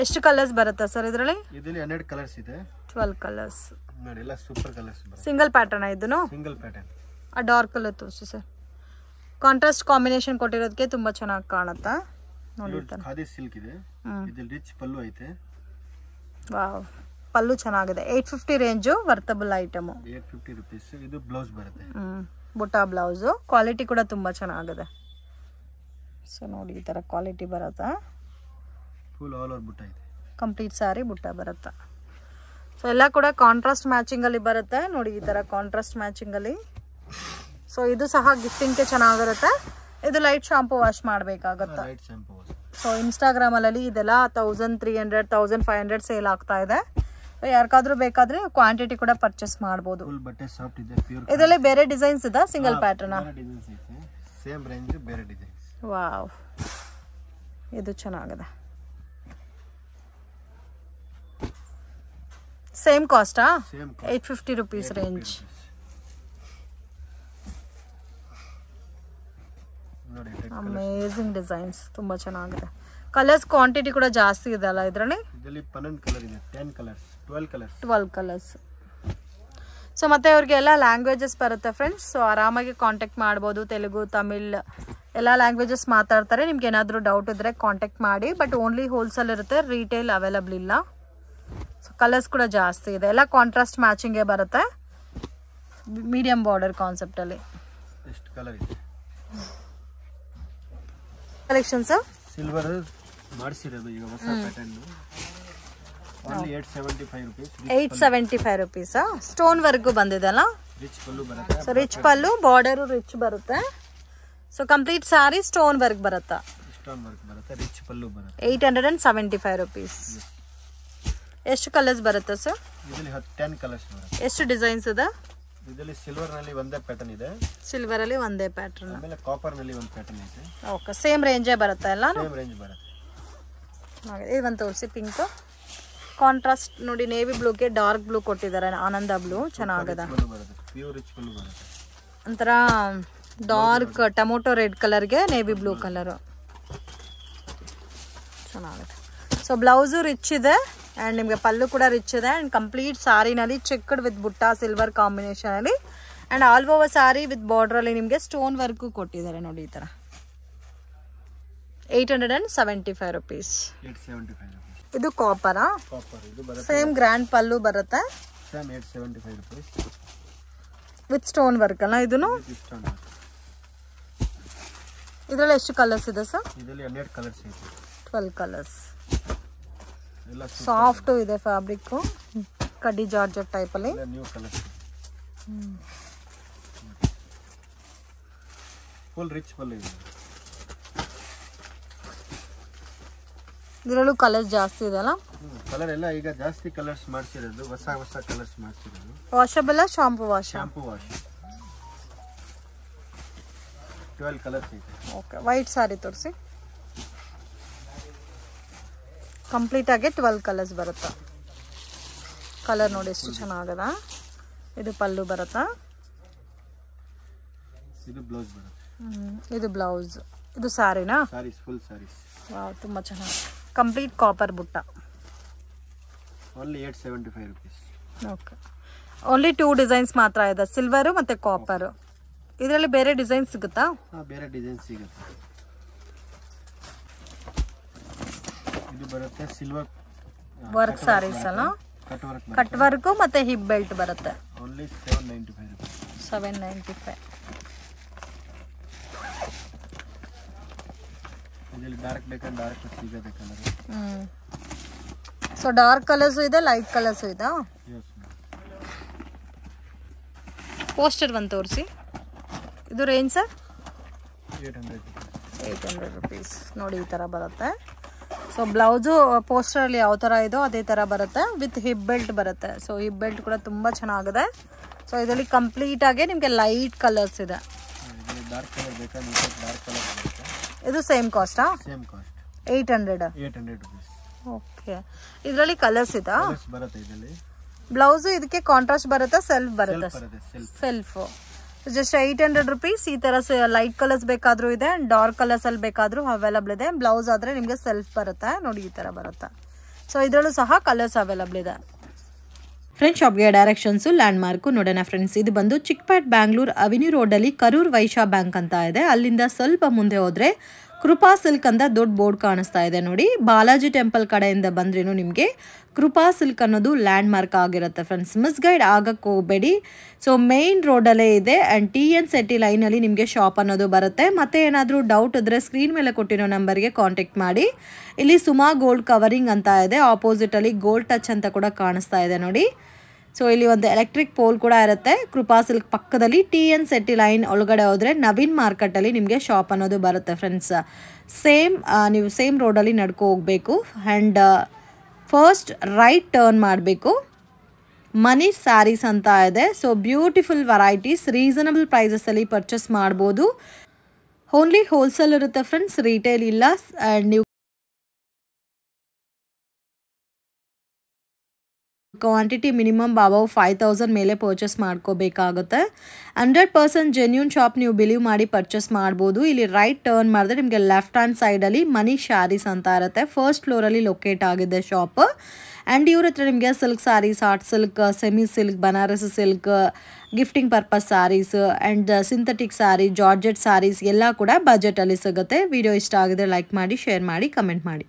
ಎಷ್ಟು ಕಲರ್ಸ್ ಬರುತ್ತೆ ಸರ್ ಇದರಲ್ಲಿ ಇದರಲ್ಲಿ 12 ಕಲರ್ಸ್ ಇದೆ 12 ಕಲರ್ಸ್ ನೋಡಿ ಎಲ್ಲ ಸೂಪರ್ ಕಲರ್ಸ್ ಬರುತ್ತೆ ಸಿಂಗಲ್ ಪ್ಯಾಟರ್ನ್ ಇದನ್ನು ಸಿಂಗಲ್ ಪ್ಯಾಟರ್ನ್ ಆ ಡಾರ್ಕ್ ಕಲರ್ ತೋರಿಸಿ ಸರ್ ಕಾಂಟ್ರಾಸ್ಟ್ ಕಾಂಬಿನೇಷನ್ ಕೊಟ್ಟಿರೋದಕ್ಕೆ ತುಂಬ ಚೆನ್ನಾಗಿ ಕಾಣುತ್ತಾ ನೋಡಿ ಖಾದಿ ಸಿಲ್ಕ್ ಇದೆ ಇದು ರಿಚ್ ಪಲ್ಲು ಐತೆ ವಾವ್ ಪಲ್ಲು ಚೆನ್ನಾಗಿದೆ eight fifty range worthable item ಇದು ಬ್ಲೌಸ್ ಬರುತ್ತೆ ಬುಟ್ಟ ಬ್ಲೌಸು ಕ್ವಾಲಿಟಿ ಕೂಡ ತುಂಬ ಚೆನ್ನಾಗಿದೆ ಸೊ ನೋಡಿ ಈ ಥರ ಕ್ವಾಲಿಟಿ ಬರುತ್ತಾ ಫುಲ್ ಬುಟ್ಟ ಕಂಪ್ಲೀಟ್ ಸಾರಿ ಬುಟ್ಟ ಬರುತ್ತಾ ಸೊ ಎಲ್ಲ ಕೂಡ ಕಾಂಟ್ರಾಸ್ಟ್ ಮ್ಯಾಚಿಂಗಲ್ಲಿ ಬರುತ್ತೆ ನೋಡಿ ಈ ಥರ ಕಾಂಟ್ರಾಸ್ಟ್ ಮ್ಯಾಚಿಂಗಲ್ಲಿ ಸೊ ಇದು ಸಹ ಗಿಫ್ಟಿಂಗ್ಗೆ ಚೆನ್ನಾಗಿರುತ್ತೆ ಇದು ಲೈಟ್ ಶಾಂಪು ವಾಶ್ ಮಾಡಬೇಕಾಗುತ್ತೆ ಸೊ ಇನ್ಸ್ಟಾಗ್ರಾಮಲ್ಲಿ ಇದೆಲ್ಲ thousand three hundred thousand five hundred sale ಆಗ್ತಾ ಇದೆ ಯಾರಿಗಾದ್ರೂ ಬೇಕಾದ್ರೆ ಕ್ವಾಂಟಿಟಿ ಕೂಡ ಪರ್ಚೇಸ್ ಮಾಡಬಹುದು ಇದರಲ್ಲಿ ಬೇರೆ ಡಿಸೈನ್ಸ್ ಇದೆ ಸಿಂಗಲ್ ಪ್ಯಾಟರ್ನ್ ವಾವ್ ಇದು ಚೆನ್ನಾಗಿದೆ ಸೇಮ್ ಕಾಸ್ಟಾ eight fifty rupees range amazing designs ತುಂಬ ಚೆನ್ನಾಗಿದೆ ಕಲರ್ಸ್ ಕ್ವಾಂಟಿಟಿ ಕೂಡ ಜಾಸ್ತಿ ಇದೆ ಅಲ್ಲ ಇದರಲ್ಲಿ ಇದರಲ್ಲಿ ಕಲರ್ ಇದೆ colours twelve colours 12 colours so ಮತ್ತು ಎಲ್ಲಾ ಲ್ಯಾಂಗ್ವೇಜಸ್ ಬರುತ್ತೆ ಫ್ರೆಂಡ್ಸ್ ಸೊ ಆರಾಮಾಗಿ ಕಾಂಟ್ಯಾಕ್ಟ್ ಮಾಡ್ಬೋದು ತೆಲುಗು ತಮಿಳ್ ಎಲ್ಲ ಲ್ಯಾಂಗ್ವೇಜಸ್ ಮಾತಾಡ್ತಾರೆ ನಿಮ್ಗೆ ಏನಾದರೂ ಡೌಟ್ ಇದ್ರೆ ಕಾಂಟ್ಯಾಕ್ಟ್ ಮಾಡಿ ಬಟ್ ಓನ್ಲಿ ಹೋಲ್ಸೇಲ್ ಇರುತ್ತೆ ರೀಟೇಲ್ ಅವೈಲಬಲ್ ಇಲ್ಲ ಸೊ ಕಲರ್ಸ್ ಕೂಡ ಜಾಸ್ತಿ ಇದೆ ಎಲ್ಲ ಕಾಂಟ್ರಾಸ್ಟ್ ಮ್ಯಾಚಿಂಗೇ ಬರುತ್ತೆ ಮೀಡಿಯಂ ಬಾರ್ಡರ್ ಕಾನ್ಸೆಪ್ಟಲ್ಲಿ ಎಷ್ಟು ಕಲರ್ ಇದೆ ಕಲೆಕ್ಷನ್ಸ್ ಸಿಲ್ವರ್ ಮಾಡಿಸಿರೋದು ಈಗ ಹೊಸ pattern 875 seventy five rupees stone rich ಬಂದಿದೆ ಬರುತ್ತೆ ಸೊ ರಿಚ್ ಪಲ್ಲು ಬಾರ್ಡರು ರಿಚ್ ಬರುತ್ತೆ so complete sari stone work ಬರುತ್ತಾ eight hundred and seventy five rupees ಎಷ್ಟು ಕಲರ್ಸ್ ಬರುತ್ತೆ ಸರ್ ಎಷ್ಟು ಡಿಸೈನ್ಸ್ ಇದೆ ಇದರಲ್ಲಿ ಸಿಲ್ವರ್ ನಲ್ಲಿ ಒಂದೇ ಪ್ಯಾಟರ್ನ್ ಇದೆ ಸಿಲ್ವರ್ ಅಲ್ಲಿ ಒಂದೇ ಪ್ಯಾಟರ್ನ್ ಆಮೇಲೆ ಕಾಪರ್ ನಲ್ಲಿ ಒಂದು ಪ್ಯಾಟರ್ನ್ ಇದೆ ಓಕೆ ಸೇಮ್ ರೇಂಜೇ ಬರುತ್ತಾ ಎಲ್ಲ ಸೇಮ್ ರೇಂಜ್ ಬರುತ್ತೆ ಹಾಗೆ ಇದು ಒಂದು ತೋರಿಸಿ ಪಿಂಕ್ ಕಾಂಟ್ರಾಸ್ಟ್ ನೋಡಿ ನೇವಿ ಬ್ಲೂಗೆ ಡಾರ್ಕ್ ಬ್ಲೂ ಕೊಟ್ಟಿದ್ದಾರೆ ಆನಂದ ಬ್ಲೂ ಚೆನ್ನಾಗದ ಪ್ಯೂರ್ ರಿಚ್ ಬರುತ್ತೆ ಒಂಥರ ಡಾರ್ಕ್ um, ಟೊಮೊಟೊ ರೆಡ್ ಕಲರ್ಗೆ ನೇವಿ ಬ್ಲೂ ಕಲರು ಚೆನ್ನಾಗಿದೆ ಸೊ ಬ್ಲೌಸು ರಿಚ್ ಇದೆ ಆ್ಯಂಡ್ ನಿಮಗೆ ಪಲ್ಲು ಕೂಡ ರಿಚ್ ಇದೆ ಆ್ಯಂಡ್ ಕಂಪ್ಲೀಟ್ ಸಾರಿನಲ್ಲಿ ಚೆಕ್ಕಡ್ ವಿತ್ ಬುಟ್ಟ ಸಿಲ್ವರ್ ಕಾಂಬಿನೇಷನಲ್ಲಿ and all over sari with ಬಾರ್ಡ್ರಲ್ಲಿ ನಿಮಗೆ ಸ್ಟೋನ್ ವರ್ಕು ಕೊಟ್ಟಿದ್ದಾರೆ ನೋಡಿ ಈ ಥರ eight hundred and seventy five rupees ಇದು ಕಾಪರ ಸೇಮ್ ಗ್ರ್ಯಾಂಡ್ ಪಲ್ಲು ಬರುತ್ತೆ ವಿತ್ ಸ್ಟೋನ್ ವರ್ಕ್ ಅಲ್ಲ ಇದನ್ನು ಇದರಲ್ಲಿ ಎಷ್ಟು ಕಲರ್ಸ್ ಇದೆ ಸರ್ ಟ್ವೆಲ್ ಕಲರ್ಸ್ ಸಾಫ್ಟ್ ಇದೆ ಫ್ಯಾಬ್ರಿಕ್ ಕಡ್ಡಿ ಜಾರ್ಜೆಟ್ ಟೈಪ್ ಅಲ್ಲಿ ಫುಲ್ ರಿಚ್ ಪಲ್ಲೆ ಇದರಲ್ಲೂ ಕಲರ್ ಜಾಸ್ತಿ ಇದೆ ಅಲ್ಲ ಕಲರ್ ಎಲ್ಲ ಈಗ ಜಾಸ್ತಿ ಕಲರ್ಸ್ ಮಾಡ್ತಿರೋದು ಹೊಸ ಹೊಸ ಕಲರ್ಸ್ ಮಾಡ್ತಿರೋದು washable shampoo wash shampoo wash 12 colours ಇದೆ ಓಕೆ ವೈಟ್ ಸಾರಿ ತೋರಿಸಿ ಕಂಪ್ಲೀಟ್ ಆಗಿ ಟ್ವೆಲ್ ಕಲರ್ಸ್ ಬರುತ್ತಾ ಕಲರ್ ನೋಡಿ ಎಷ್ಟು ಚೆನ್ನಾಗದ ಇದು ಪಲ್ಲು ಬರುತ್ತಾ ಇದು ಬ್ಲೌಸ್ ಇದು ಸಾರಿನಾ ತುಂಬ ಚೆನ್ನಾಗಿ complete copper butta only two designs ಮಾತ್ರ ಇದೆ ಸಿಲ್ವರು ಮತ್ತೆ ಕಾಪರು ಇದರಲ್ಲಿ ಬೇರೆ ಡಿಸೈನ್ ಸಿಗುತ್ತಾ ಬೇರೆ ಡಿಸೈನ್ ಸಿಗುತ್ತೆ ಇದು ಬರುತ್ತೆ ಸಿಲ್ವರ್ ವರ್ಕ್ ಸಾರೀಸ್ ಅಲ್ಲ ಕಟ್ ವರ್ಕ್ ಕಟ್ ವರ್ಕ್ ಮತ್ತೆ ಹಿಪ್ ಬೆಲ್ಟ್ ಬರುತ್ತೆ ಓನ್ಲಿ 795 795 ಇದರಲ್ಲಿ ಡಾರ್ಕ್ ಬೇಕಂದ್ರೆ ಡಾರ್ಕ್ ಸಿಗುತ್ತೆ colour hmm so dark colours ಇದೆ ಲೈಟ್ ಕಲರ್ಸ್ ಇದೆ ಎಸ್ ಪೋಸ್ಟರ್ ಒಂದು ತೋರಿಸಿ ಇದು ರೇಂಜ್ ಸರ್ 800 ಹಂಡ್ರೆಡ್ ಏಯ್ಟ್ ನೋಡಿ ಈ ತರ ಬರುತ್ತೆ ಸೊ ಬ್ಲೌಸು ಪೋಸ್ಟರಲ್ಲಿ ಯಾವ ಥರ ಇದೋ ಅದೇ ಥರ ಬರುತ್ತೆ ವಿತ್ ಹಿಪ್ ಬೆಲ್ಟ್ ಬರುತ್ತೆ ಸೊ ಹಿಪ್ ಬೆಲ್ಟ್ ಕೂಡ ತುಂಬ ಚೆನ್ನಾಗಿದೆ ಸೊ ಇದರಲ್ಲಿ ಕಂಪ್ಲೀಟಾಗಿ ನಿಮಗೆ ಲೈಟ್ ಕಲರ್ಸ್ ಇದೆ ಇದು ಸೇಮ್ ಕಾಸ್ಟಾ ಏಯ್ಟ್ ಹಂಡ್ರೆಡ್ ಓಕೆ ಇದರಲ್ಲಿ ಕಲರ್ಸ್ ಇದೆ ಬ್ಲೌಸು ಇದಕ್ಕೆ ಕಾಂಟ್ರಾಸ್ಟ್ ಬರುತ್ತೆ ಸೆಲ್ಫ್ ಬರುತ್ತೆ self just eight hundred rupees ಈ ತರ ಲೈಟ್ ಕಲರ್ಸ್ ಬೇಕಾದರೂ ಇದೆ ಡಾರ್ಕ್ ಕಲರ್ಸ್ ಅಲ್ಲಿ ಬೇಕಾದರೂ ಅವೈಲಬಲ್ ಇದೆ ಬ್ಲೌಸ್ ಆದ್ರೆ ನಿಮಗೆ ಸೆಲ್ಫ್ ಬರುತ್ತೆ ನೋಡಿ ಈ ತರ ಬರುತ್ತೆ ಸೊ ಇದರಲ್ಲೂ ಸಹ ಕಲರ್ಸ್ ಅವೈಲಬಲ್ ಇದೆ ಫ್ರೆಂಡ್ ಶಾಪ್ಗೆ ಡೈರೆಕ್ಷನ್ಸು ಲ್ಯಾಂಡ್ ಮಾರ್ಕ್ ನೋಡೋಣ ಫ್ರೆಂಡ್ಸ್ ಇದು ಬಂದು ಚಿಕ್ಪೇಟ್ ಬ್ಯಾಂಗ್ಳೂರ್ ರೋಡ್ ರೋಡಲ್ಲಿ ಕರೂರ್ ವೈಶಾ ಬ್ಯಾಂಕ್ ಅಂತ ಇದೆ ಅಲ್ಲಿಂದ ಸ್ವಲ್ಪ ಮುಂದೆ ಹೋದ್ರೆ ಕೃಪಾ ಸಿಲ್ಕ್ ಅಂತ ದೊಡ್ಡ ಬೋರ್ಡ್ ಕಾಣಿಸ್ತಾ ಇದೆ ನೋಡಿ ಬಾಲಾಜಿ ಟೆಂಪಲ್ ಕಡೆಯಿಂದ ಬಂದ್ರೂ ನಿಮಗೆ ಕೃಪಾ ಸಿಲ್ಕ್ ಅನ್ನೋದು ಲ್ಯಾಂಡ್ ಮಾರ್ಕ್ ಆಗಿರುತ್ತೆ ಫ್ರೆಂಡ್ಸ್ ಮಿಸ್ಗೈಡ್ ಆಗಕ್ಕೆ ಹೋಗಬೇಡಿ ಸೊ ಮೇನ್ ರೋಡಲ್ಲೇ ಇದೆ ಆ್ಯಂಡ್ ಟಿ ಎನ್ ಸೆಟ್ಟಿ ಲೈನಲ್ಲಿ ನಿಮಗೆ ಶಾಪ್ ಅನ್ನೋದು ಬರುತ್ತೆ ಮತ್ತೆ ಏನಾದರೂ ಡೌಟ್ ಇದ್ದರೆ ಸ್ಕ್ರೀನ್ ಮೇಲೆ ಕೊಟ್ಟಿರೋ ನಂಬರ್ಗೆ ಕಾಂಟ್ಯಾಕ್ಟ್ ಮಾಡಿ ಇಲ್ಲಿ ಸುಮಾ ಗೋಲ್ಡ್ ಕವರಿಂಗ್ ಅಂತ ಇದೆ ಆಪೋಸಿಟಲ್ಲಿ ಗೋಲ್ಡ್ ಟಚ್ ಅಂತ ಕೂಡ ಕಾಣಿಸ್ತಾ ಇದೆ ನೋಡಿ ಸೊ ಇಲ್ಲಿ ಒಂದು ಎಲೆಕ್ಟ್ರಿಕ್ ಪೋಲ್ ಕೂಡ ಇರುತ್ತೆ ಕೃಪಾ ಸಿಲ್ಕ್ ಪಕ್ಕದಲ್ಲಿ ಟಿ ಎನ್ ಸೆಟ್ಟಿ ಲೈನ್ ಒಳಗಡೆ ಹೋದರೆ ನವೀನ್ ಮಾರ್ಕೆಟಲ್ಲಿ ನಿಮಗೆ ಶಾಪ್ ಅನ್ನೋದು ಬರುತ್ತೆ ಫ್ರೆಂಡ್ಸ್ ಸೇಮ್ ನೀವು ಸೇಮ್ ರೋಡಲ್ಲಿ ನಡ್ಕೊ ಹೋಗಬೇಕು ಆ್ಯಂಡ್ ಫಸ್ಟ್ ರೈಟ್ ಟರ್ನ್ ಮಾಡಬೇಕು ಮನಿ ಸ್ಯಾರೀಸ್ ಅಂತ ಇದೆ ಸೊ ಬ್ಯೂಟಿಫುಲ್ ವೆರೈಟೀಸ್ ರೀಸನಬಲ್ ಅಲ್ಲಿ ಪರ್ಚೇಸ್ ಮಾಡ್ಬೋದು ಓನ್ಲಿ ಹೋಲ್ಸೇಲ್ ಇರುತ್ತೆ ಫ್ರೆಂಡ್ಸ್ ರಿಟೇಲ್ ಇಲ್ಲ ಆ್ಯಂಡ್ ನೀವು quantity minimum above five thousand ಮೇಲೆ ಪರ್ಚೇಸ್ ಮಾಡ್ಕೋಬೇಕಾಗುತ್ತೆ ಹಂಡ್ರೆಡ್ ಪರ್ಸೆಂಟ್ ಜೆನ್ಯೂನ್ ಶಾಪ್ ನೀವು ಬಿಲೀವ್ ಮಾಡಿ ಪರ್ಚೇಸ್ ಮಾಡ್ಬೋದು ಇಲ್ಲಿ ರೈಟ್ ಟರ್ನ್ ಮಾಡಿದ್ರೆ ನಿಮಗೆ ಲೆಫ್ಟ್ ಹ್ಯಾಂಡ್ ಸೈಡಲ್ಲಿ ಮನಿ ಶಾರೀಸ್ ಅಂತ ಇರುತ್ತೆ ಫಸ್ಟ್ ಫ್ಲೋರಲ್ಲಿ ಲೊಕೇಟ್ ಆಗಿದೆ ಶಾಪ್ ಆ್ಯಂಡ್ ಇವ್ರ ಹತ್ರ ನಿಮಗೆ silk sarees hot silk semi silk Banaras silk gifting purpose sarees and synthetic saree georgette sarees ಎಲ್ಲ ಕೂಡ ಬಜೆಟಲ್ಲಿ ಸಿಗುತ್ತೆ ವಿಡಿಯೋ ಇಷ್ಟ ಆಗಿದ್ರೆ ಲೈಕ್ ಮಾಡಿ ಶೇರ್ ಮಾಡಿ ಕಮೆಂಟ್ ಮಾಡಿ